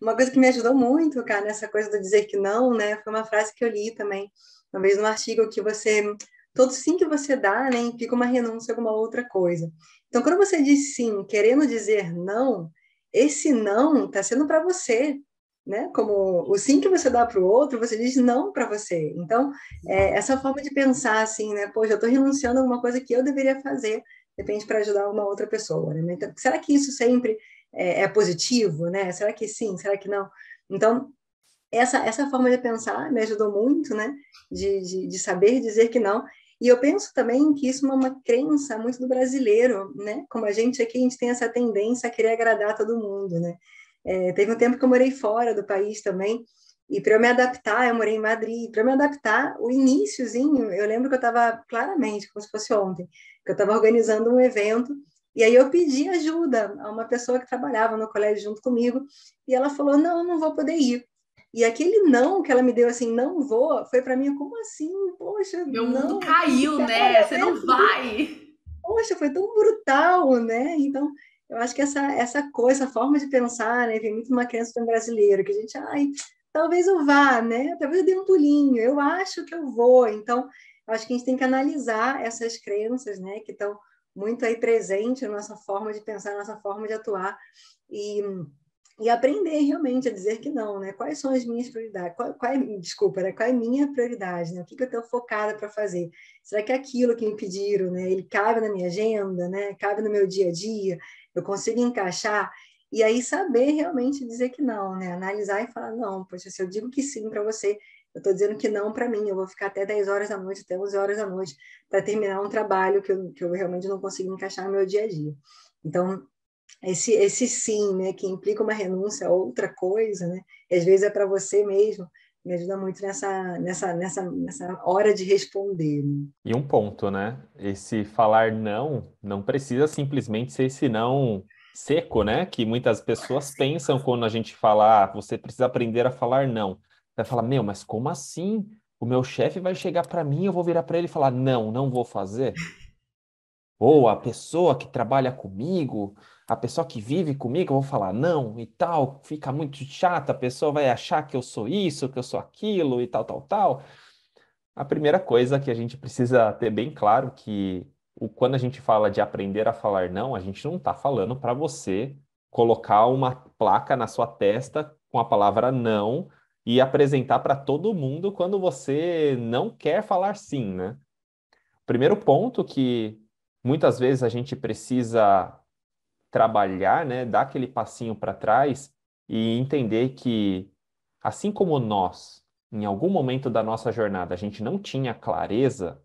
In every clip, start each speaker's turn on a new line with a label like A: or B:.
A: Uma coisa que me ajudou muito, cara, nessa coisa do dizer que não, né? Foi uma frase que eu li também, uma vez num artigo que você todo sim que você dá, né, fica uma renúncia a alguma outra coisa. Então, quando você diz sim, querendo dizer não, esse não está sendo para você, né? Como o sim que você dá para o outro, você diz não para você. Então, é, essa forma de pensar assim, né? Poxa, eu estou renunciando a alguma coisa que eu deveria fazer, de repente para ajudar uma outra pessoa, né? Então, será que isso sempre é, é positivo, né? Será que sim? Será que não? Então, essa, essa forma de pensar me ajudou muito, né? De, de, de, saber dizer que não. E eu penso também que isso é uma crença muito do brasileiro, né? Como a gente aqui, a gente tem essa tendência a querer agradar todo mundo, né? É, teve um tempo que eu morei fora do país também, e para eu me adaptar, eu morei em Madrid, para me adaptar, o iníciozinho, eu lembro que eu estava claramente, como se fosse ontem, que eu estava organizando um evento e aí eu pedi ajuda a uma pessoa que trabalhava no colégio junto comigo, e ela falou: "Não, não vou poder ir". E aquele não que ela me deu assim, não vou, foi para mim como assim? Poxa, meu não, mundo caiu, né? Você não vai. Poxa, foi tão brutal, né? Então, eu acho que essa essa coisa, essa forma de pensar, né, vem muito uma criança do brasileiro, que a gente, ai, talvez eu vá, né? Talvez eu dê um pulinho, eu acho que eu vou. Então, eu acho que a gente tem que analisar essas crenças, né, que estão muito aí presente na nossa forma de pensar, na nossa forma de atuar e, e aprender realmente a dizer que não, né? Quais são as minhas prioridades? Qual, qual é, desculpa, né? qual é a minha prioridade? Né? O que, que eu estou focada para fazer? Será que é aquilo que me pediram, né? Ele cabe na minha agenda, né? Cabe no meu dia a dia? Eu consigo encaixar? E aí saber realmente dizer que não, né? Analisar e falar, não, poxa, se eu digo que sim para você, eu estou dizendo que não para mim, eu vou ficar até 10 horas da noite, até 11 horas da noite, para terminar um trabalho que eu, que eu realmente não consigo encaixar no meu dia a dia. Então, esse, esse sim, né, que implica uma renúncia a outra coisa, né, às vezes é para você mesmo, me ajuda muito nessa, nessa, nessa, nessa hora de responder.
B: Né. E um ponto, né? Esse falar não não precisa simplesmente ser esse não seco, né? Que muitas pessoas pensam quando a gente falar, ah, você precisa aprender a falar não vai falar: Meu, mas como assim? O meu chefe vai chegar para mim, eu vou virar para ele e falar: Não, não vou fazer. Ou a pessoa que trabalha comigo, a pessoa que vive comigo, eu vou falar: Não, e tal, fica muito chata, a pessoa vai achar que eu sou isso, que eu sou aquilo e tal, tal, tal. A primeira coisa que a gente precisa ter bem claro que o, quando a gente fala de aprender a falar não, a gente não está falando para você colocar uma placa na sua testa com a palavra não e apresentar para todo mundo quando você não quer falar sim, né? Primeiro ponto que muitas vezes a gente precisa trabalhar, né, dar aquele passinho para trás e entender que assim como nós, em algum momento da nossa jornada, a gente não tinha clareza,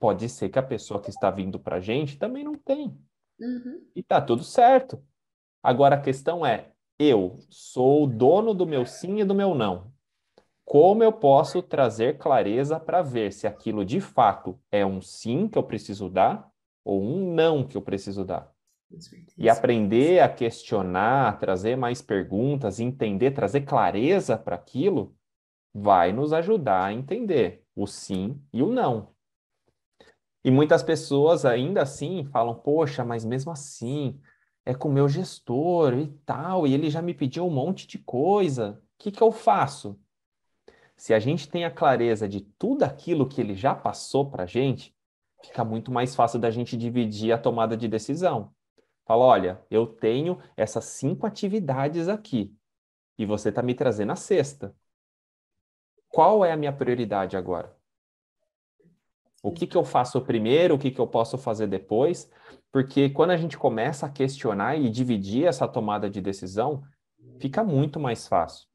B: pode ser que a pessoa que está vindo para a gente também não tem. Uhum. E tá tudo certo. Agora a questão é, eu sou o dono do meu sim e do meu não. Como eu posso trazer clareza para ver se aquilo de fato é um sim que eu preciso dar ou um não que eu preciso dar? E aprender a questionar, trazer mais perguntas, entender, trazer clareza para aquilo, vai nos ajudar a entender o sim e o não. E muitas pessoas ainda assim falam: poxa, mas mesmo assim, é com o meu gestor e tal, e ele já me pediu um monte de coisa. O que, que eu faço? Se a gente tem a clareza de tudo aquilo que ele já passou para a gente, fica muito mais fácil da gente dividir a tomada de decisão. Fala, olha, eu tenho essas cinco atividades aqui e você está me trazendo a sexta. Qual é a minha prioridade agora? O que, que eu faço primeiro? O que, que eu posso fazer depois? Porque quando a gente começa a questionar e dividir essa tomada de decisão, fica muito mais fácil.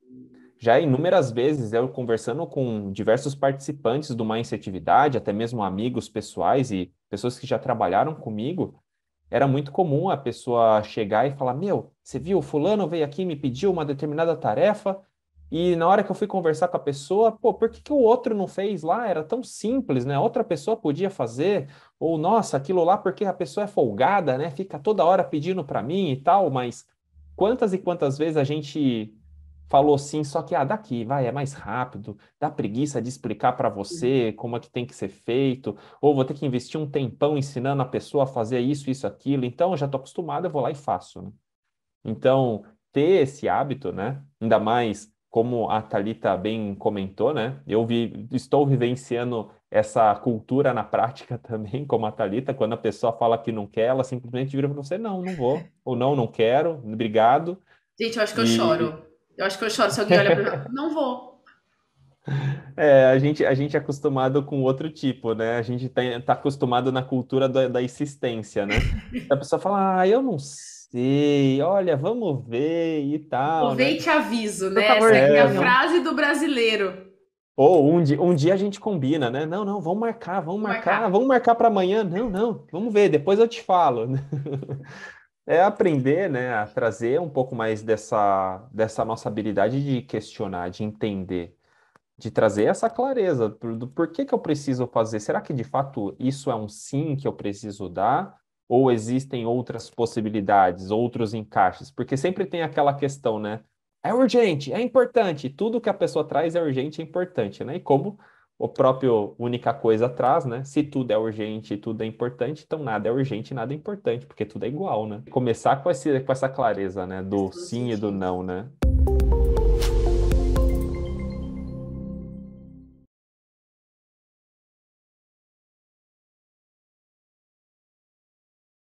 B: Já inúmeras vezes eu conversando com diversos participantes do iniciatividade, até mesmo amigos pessoais e pessoas que já trabalharam comigo, era muito comum a pessoa chegar e falar: Meu, você viu, Fulano veio aqui me pediu uma determinada tarefa e na hora que eu fui conversar com a pessoa, pô, por que, que o outro não fez lá? Era tão simples, né? Outra pessoa podia fazer. Ou, nossa, aquilo lá porque a pessoa é folgada, né? Fica toda hora pedindo para mim e tal. Mas quantas e quantas vezes a gente falou sim, só que, ah, daqui, vai, é mais rápido. Dá preguiça de explicar para você como é que tem que ser feito. Ou vou ter que investir um tempão ensinando a pessoa a fazer isso, isso, aquilo. Então, eu já tô acostumado, eu vou lá e faço, né? Então, ter esse hábito, né? Ainda mais como a Talita bem comentou, né? Eu vi, estou vivenciando essa cultura na prática também, como a Talita, quando a pessoa fala que não quer, ela simplesmente vira para você, não, não vou, ou não, não quero, obrigado. Gente, eu acho que e... eu choro. Eu acho que eu choro se alguém olha para mim, não vou. É, a gente, a gente é acostumado com outro tipo, né? A gente tem, tá acostumado na cultura da, da existência, né? a pessoa fala, ah, eu não sei, olha, vamos ver e tal. Vou ver né? e te aviso, né? Favor, é, Essa é, é a frase do brasileiro. Ou um dia, um dia a gente combina, né? Não, não, vamos marcar, vamos marcar, marcar. vamos marcar para amanhã. Não, não, vamos ver, depois eu te falo. é aprender, né, a trazer um pouco mais dessa, dessa nossa habilidade de questionar, de entender de trazer essa clareza do porquê que eu preciso fazer. Será que de fato isso é um sim que eu preciso dar? Ou existem outras possibilidades, outros encaixes? Porque sempre tem aquela questão, né? É urgente, é importante. Tudo que a pessoa traz é urgente, é importante, né? E como o próprio única coisa traz, né? Se tudo é urgente e tudo é importante, então nada é urgente nada é importante, porque tudo é igual, né? Começar com, esse, com essa clareza, né? Do sim e do não, né?